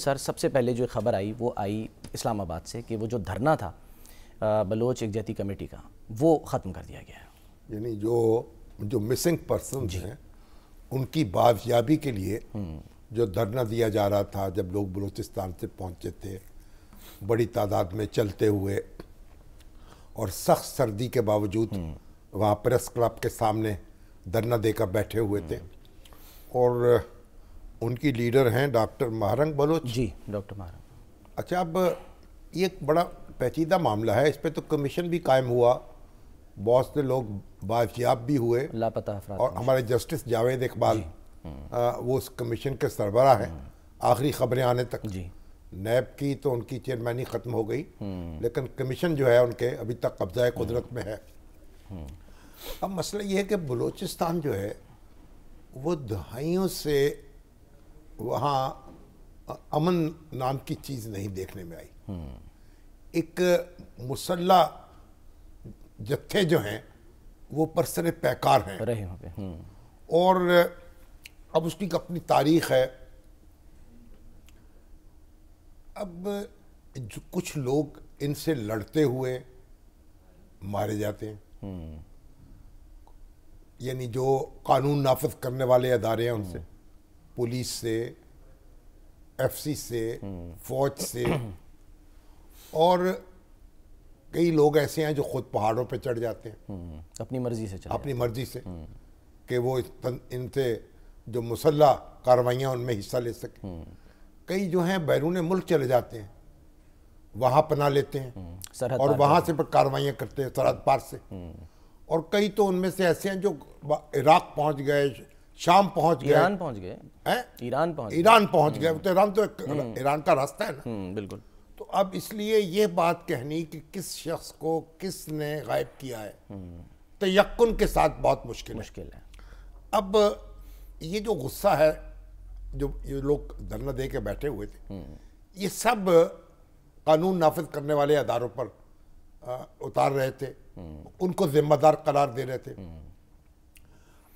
Sir सबसे पहले जो खबर आई वो आई इस्लामाबाद से कि वो जो धरना था बलोच एकजहती कमेटी का वो ख़त्म कर दिया गया यानी जो जो मिसिंग पर्सन हैं उनकी बाजियाबी के लिए हम्म। जो धरना दिया जा रहा था जब लोग बलूचिस्तान से पहुंचे थे बड़ी तादाद में चलते हुए और सख्त सर्दी के बावजूद हम्म। वहाँ प्रेस क्लब के सामने धरना देकर बैठे हुए थे हम्म। और उनकी लीडर हैं डॉक्टर महारंग बलोच जी डॉक्टर महारंग अच्छा अब ये एक बड़ा पेचीदा मामला है इस पर तो कमीशन भी कायम हुआ बहुत से लोग बाजियाब भी हुए लापता और हमारे जस्टिस जावेद इकबाल वो उस कमीशन के सरबरा हैं हम्म। आखिरी खबरें आने तक जी नैब की तो उनकी चेयरमैनी ख़त्म हो गई हम्म। लेकिन कमीशन जो है उनके अभी तक कब्ज़ा कुदरत हम्म। में है अब मसला ये है कि बलूचिस्तान जो है वो दहाइयों से वहाँ अमन नाम की चीज़ नहीं देखने में आई एक मुसल्ला जत्थे जो हैं वो परसर पैकार हैं रहे हम्म। और अब उसकी अपनी तारीख है अब जो कुछ लोग इनसे लड़ते हुए मारे जाते हैं हम्म। यानी जो कानून नाफज करने वाले अदारे हैं उनसे पुलिस से एफसी से हम्म। फौज से और कई लोग ऐसे हैं जो खुद पहाड़ों पर चढ़ जाते हैं हम्म। अपनी मर्जी से अपनी मर्जी से हम्म। कि वो इनसे जो मुसल्ला कार्रवाइयाँ उनमें हिस्सा ले सकें कई जो हैं बैरून मुल्क चले जाते हैं वहाँ पना लेते हैं और वहाँ से पर कार्रवाइयाँ करते हैं सरहद पार से और कई तो उनमें से ऐसे हैं जो इराक पहुँच गए शाम पहुंच गए ईरान पहुंच गए ईरान पहुंच ईरान पहुंच गए हम्म। तो ईरान तो हम्म। ईरान का रास्ता है ना हम्म, बिल्कुल तो अब इसलिए ये बात कहनी कि किस शख्स को किसने गायब किया है तो यकुन के साथ बहुत मुश्किल मुश्किल है अब ये जो गुस्सा है जो ये लोग धरना दे के बैठे हुए थे ये सब कानून नाफिज करने वाले अदारों पर आ, उतार रहे थे उनको जिम्मेदार करार दे रहे थे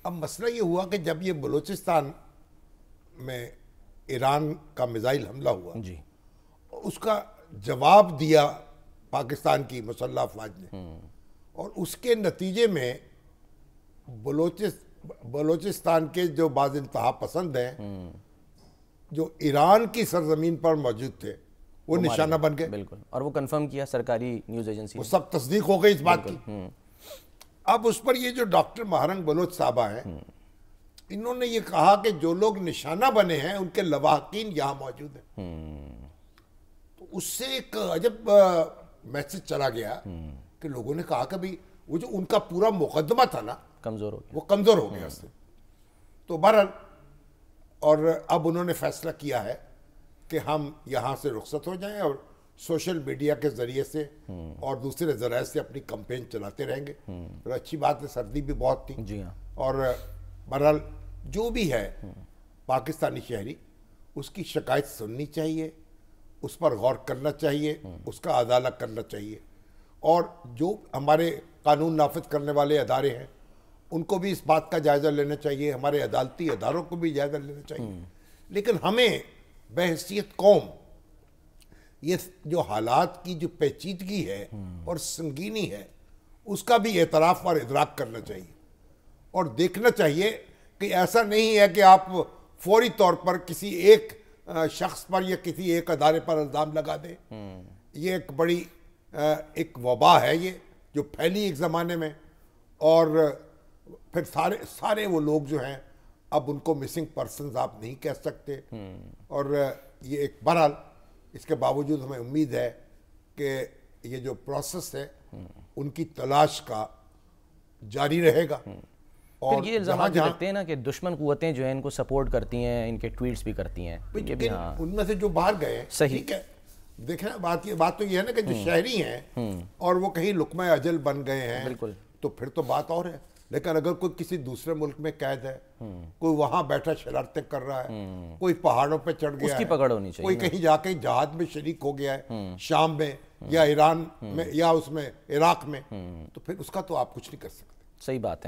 अब मसला ये हुआ कि जब ये बलूचिस्तान में ईरान का मिज़ाइल हमला हुआ जी उसका जवाब दिया पाकिस्तान की मसल्ला अफवाज ने हम्म। और उसके नतीजे में बलोचिस बलोचिस्तान के जो बाज इंतहा पसंद हैं हम्म। जो ईरान की सरजमीन पर मौजूद थे वो निशाना बन गए बिल्कुल और वो कंफर्म किया सरकारी न्यूज़ एजेंसी वो सब तस्दीक हो गई इस बात की हम्म। अब उस पर ये जो डॉक्टर महारंग बलोच साहबा हैं इन्होंने ये कहा कि जो लोग निशाना बने हैं उनके लवाकिन यहाँ मौजूद हैं तो उससे एक अजब मैसेज चला गया कि लोगों ने कहा कि भाई वो जो उनका पूरा मुकदमा था ना कमज़ोर हो गया वो कमज़ोर हो गया उससे तो बहरहाल और अब उन्होंने फैसला किया है कि हम यहाँ से रुखसत हो जाएं और सोशल मीडिया के ज़रिए से और दूसरे जराये से अपनी कंपेन चलाते रहेंगे और तो अच्छी बात है सर्दी भी बहुत थी जी हाँ और बहरहाल जो भी है पाकिस्तानी शहरी उसकी शिकायत सुननी चाहिए उस पर गौर करना चाहिए उसका अदाला करना चाहिए और जो हमारे कानून नाफज करने वाले अदारे हैं उनको भी इस बात का जायज़ा लेना चाहिए हमारे अदालती अदारों को भी जायज़ा लेना चाहिए हम्म। लेकिन हमें बहसीत कौम ये जो हालात की जो पेचीदगी है और संगीनी है उसका भी एतराफ़ और इदराक करना चाहिए और देखना चाहिए कि ऐसा नहीं है कि आप फौरी तौर पर किसी एक शख्स पर या किसी एक अदारे पर इल्ज़ाम लगा दें हम्म। ये एक बड़ी एक वबा है ये जो फैली एक ज़माने में और फिर सारे सारे वो लोग जो हैं अब उनको मिसिंग पर्सन आप नहीं कह सकते हम्म। और ये एक बहरहाल इसके बावजूद हमें उम्मीद है कि ये जो प्रोसेस है उनकी तलाश का जारी रहेगा हम्म। और ये जहां जहां हैं ना कि दुश्मन कुतें जो है इनको सपोर्ट करती हैं इनके ट्वीट्स भी करती हैं हाँ। उनमें से जो बाहर गए सही ठीक है देखें बात ये बात तो ये है ना कि जो हम्म। शहरी हैं हम्म। और वो कहीं लुकमा अजल बन गए हैं बिल्कुल तो फिर तो बात और है लेकिन अगर कोई किसी दूसरे मुल्क में कैद है हम्म। कोई वहां बैठा शरारतें कर रहा है हम्म। कोई पहाड़ों पे चढ़ गया उसकी पकड़ होनी चाहिए कोई कहीं जाके जहाज में शरीक हो गया है हम्म। शाम में या ईरान में या उसमें इराक में तो फिर उसका तो आप कुछ नहीं कर सकते सही बात है